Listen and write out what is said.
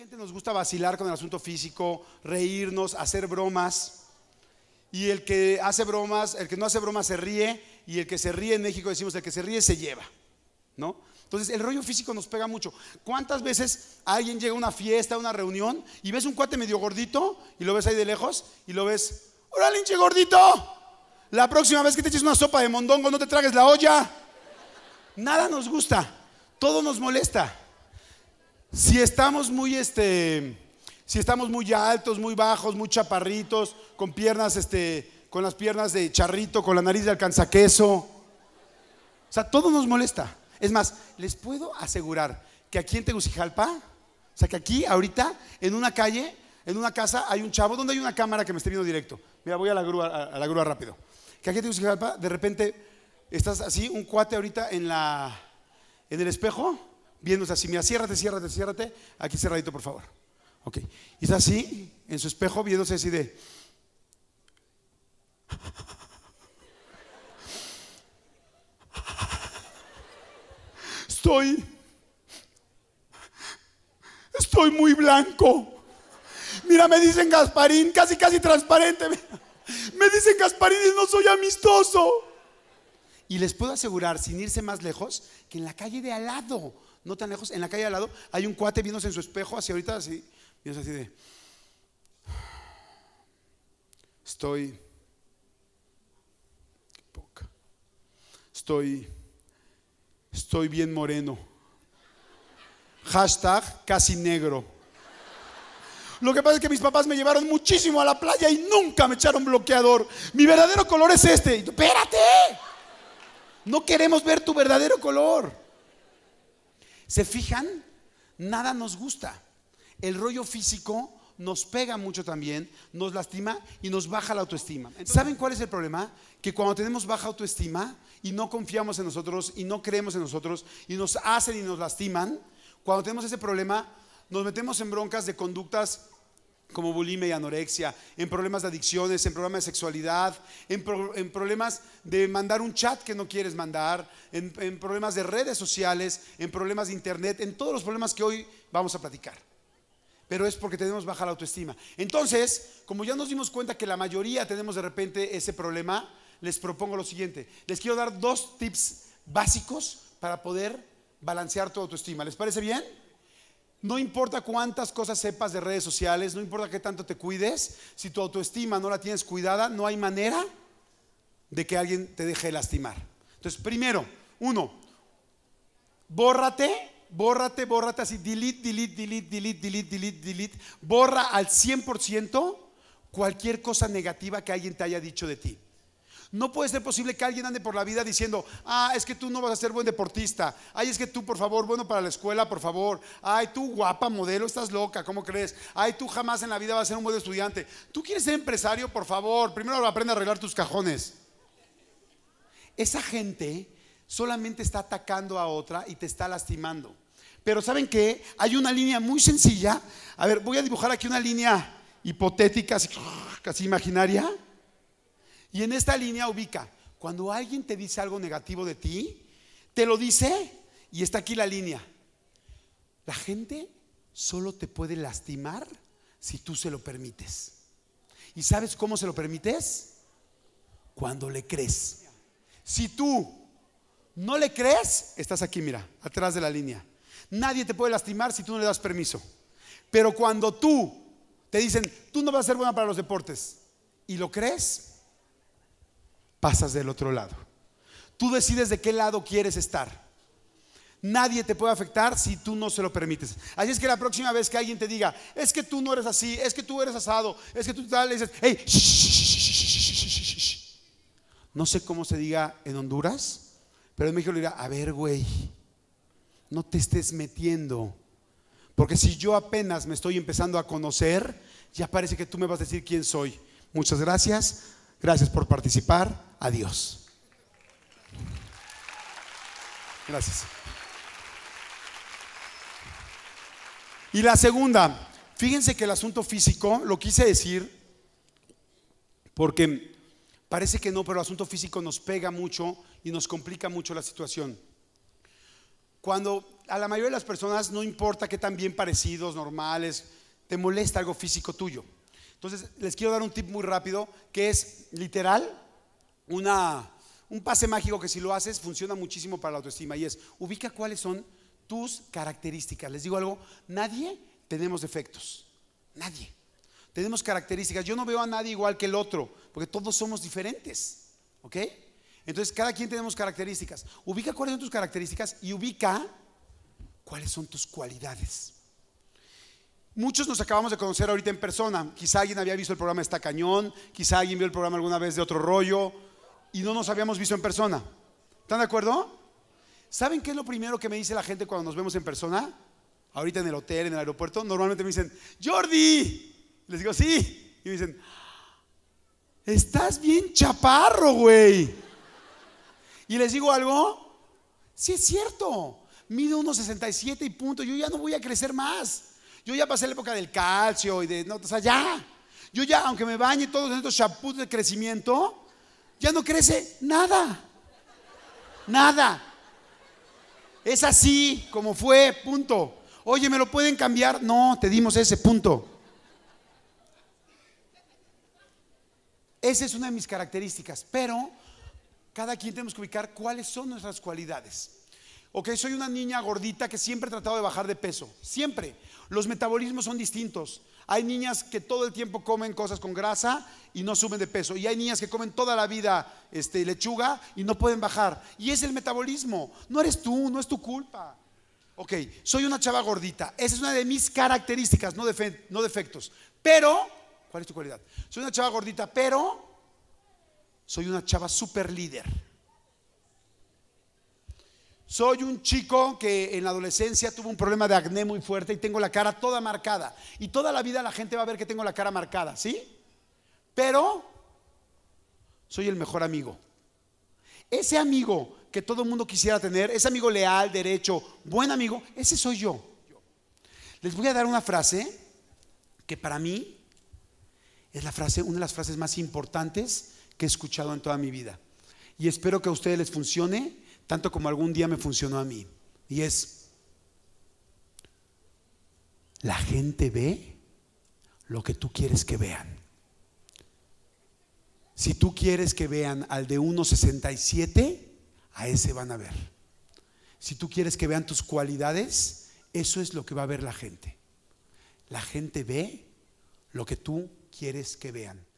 gente nos gusta vacilar con el asunto físico, reírnos, hacer bromas. Y el que hace bromas, el que no hace bromas se ríe, y el que se ríe en México decimos, el que se ríe se lleva, ¿no? Entonces el rollo físico nos pega mucho. ¿Cuántas veces alguien llega a una fiesta, a una reunión, y ves un cuate medio gordito, y lo ves ahí de lejos, y lo ves, ¡Hola, linche gordito! La próxima vez que te eches una sopa de mondongo, no te tragues la olla. Nada nos gusta, todo nos molesta. Si estamos muy, este, si estamos muy altos, muy bajos, muy chaparritos, con piernas, este, con las piernas de charrito, con la nariz de queso. O sea, todo nos molesta. Es más, les puedo asegurar que aquí en Tegucigalpa, o sea, que aquí ahorita, en una calle, en una casa, hay un chavo, donde hay una cámara que me esté viendo directo? Mira, voy a la grúa, a, la grúa rápido. Que aquí en Tegucigalpa, de repente, estás así, un cuate ahorita en el espejo, viéndose así, mira, ciérrate, ciérrate, ciérrate, aquí cerradito, por favor. Ok, y está así, en su espejo, viéndose así de... Estoy... Estoy muy blanco. Mira, me dicen Gasparín, casi, casi transparente. Me dicen Gasparín y no soy amistoso. Y les puedo asegurar, sin irse más lejos, que en la calle de al lado no tan lejos, en la calle al lado, hay un cuate viéndose en su espejo, así ahorita, así, viéndose así de, estoy, qué poca, estoy, estoy bien moreno, hashtag casi negro. Lo que pasa es que mis papás me llevaron muchísimo a la playa y nunca me echaron bloqueador. Mi verdadero color es este. espérate. No queremos ver tu verdadero color. ¿Se fijan? Nada nos gusta. El rollo físico nos pega mucho también, nos lastima y nos baja la autoestima. ¿Saben cuál es el problema? Que cuando tenemos baja autoestima y no confiamos en nosotros y no creemos en nosotros y nos hacen y nos lastiman, cuando tenemos ese problema nos metemos en broncas de conductas como bulimia y anorexia, en problemas de adicciones, en problemas de sexualidad, en, problemas de mandar un chat que no quieres mandar, en, en problemas de redes sociales, en problemas de internet, en todos los problemas que hoy vamos a platicar. Pero es porque tenemos baja la autoestima. Entonces, como ya nos dimos cuenta que la mayoría tenemos de repente ese problema, les propongo lo siguiente. Les quiero dar dos tips básicos para poder balancear tu autoestima. ¿Les parece bien? No importa cuántas cosas sepas de redes sociales, no importa qué tanto te cuides, si tu autoestima no la tienes cuidada, no hay manera de que alguien te deje lastimar. Entonces, primero, uno, bórrate, bórrate, bórrate así, delete, delete, delete, delete, delete, delete, delete, borra al 100% cualquier cosa negativa que alguien te haya dicho de ti. No puede ser posible que alguien ande por la vida diciendo, ah, es que tú no vas a ser buen deportista, ay, es que tú, por favor, bueno para la escuela, por favor, ay, tú guapa, modelo, estás loca, ¿cómo crees? Ay, tú jamás en la vida vas a ser un buen estudiante. ¿Tú quieres ser empresario? Por favor, primero aprende a arreglar tus cajones. Esa gente solamente está atacando a otra y te está lastimando. Pero ¿saben qué? Hay una línea muy sencilla. A ver, voy a dibujar aquí una línea hipotética, casi imaginaria. Y en esta línea ubica, cuando alguien te dice algo negativo de ti, te lo dice y está aquí la línea. La gente solo te puede lastimar si tú se lo permites. ¿Y sabes cómo se lo permites? Cuando le crees. Si tú no le crees, estás aquí, mira, atrás de la línea. Nadie te puede lastimar si tú no le das permiso. Pero cuando tú te dicen, tú no vas a ser buena para los deportes, y lo crees, pasas del otro lado. Tú decides de qué lado quieres estar. Nadie te puede afectar si tú no se lo permites. Así es que la próxima vez que alguien te diga, es que tú no eres así, es que tú eres asado, es que tú tal, le dices, hey, no sé cómo se diga en Honduras, pero en México le dirá, a ver, güey, no te estés metiendo. Porque si yo apenas me estoy empezando a conocer, ya parece que tú me vas a decir quién soy. Muchas gracias, gracias por participar. Adiós. Gracias. Y la segunda, fíjense que el asunto físico, lo quise decir, porque parece que no, pero el asunto físico nos pega mucho y nos complica mucho la situación. Cuando a la mayoría de las personas no importa qué tan bien parecidos, normales, te molesta algo físico tuyo. Entonces, les quiero dar un tip muy rápido que es literal un pase mágico que si lo haces funciona muchísimo para la autoestima y es, ubica cuáles son tus características. Les digo algo, nadie tenemos defectos, nadie. Tenemos características. Yo no veo a nadie igual que el otro, porque todos somos diferentes, ¿ok? Entonces, cada quien tenemos características. Ubica cuáles son tus características y ubica cuáles son tus cualidades. Muchos nos acabamos de conocer ahorita en persona. Quizá alguien había visto el programa esta Cañón, quizá alguien vio el programa alguna vez de otro rollo, y no nos habíamos visto en persona. ¿Están de acuerdo? ¿Saben qué es lo primero que me dice la gente cuando nos vemos en persona? Ahorita en el hotel, en el aeropuerto, normalmente me dicen, Jordi. Les digo, sí. Y me dicen, estás bien chaparro, güey. Y les digo algo, sí es cierto, mido unos 67 y punto, yo ya no voy a crecer más. Yo ya pasé la época del calcio y de, no, o sea, ya. Yo ya, aunque me bañe todos estos chapuzos de crecimiento, ya no crece nada. Nada. Es así como fue, punto. Oye, ¿me lo pueden cambiar? No, te dimos ese punto. Esa es una de mis características, pero cada quien tenemos que ubicar cuáles son nuestras cualidades. Ok, soy una niña gordita que siempre he tratado de bajar de peso. Siempre. Los metabolismos son distintos. Hay niñas que todo el tiempo comen cosas con grasa y no suben de peso. Y hay niñas que comen toda la vida este, lechuga y no pueden bajar. Y es el metabolismo. No eres tú, no es tu culpa. Ok, soy una chava gordita. Esa es una de mis características, no, no defectos. Pero, ¿cuál es tu cualidad? Soy una chava gordita, pero soy una chava super líder. Soy un chico que en la adolescencia tuvo un problema de acné muy fuerte y tengo la cara toda marcada. Y toda la vida la gente va a ver que tengo la cara marcada, ¿sí? Pero soy el mejor amigo. Ese amigo que todo el mundo quisiera tener, ese amigo leal, derecho, buen amigo, ese soy yo. Les voy a dar una frase que para mí es la frase, una de las frases más importantes que he escuchado en toda mi vida. Y espero que a ustedes les funcione tanto como algún día me funcionó a mí. Y es, la gente ve lo que tú quieres que vean. Si tú quieres que vean al de 1,67, a ese van a ver. Si tú quieres que vean tus cualidades, eso es lo que va a ver la gente. La gente ve lo que tú quieres que vean.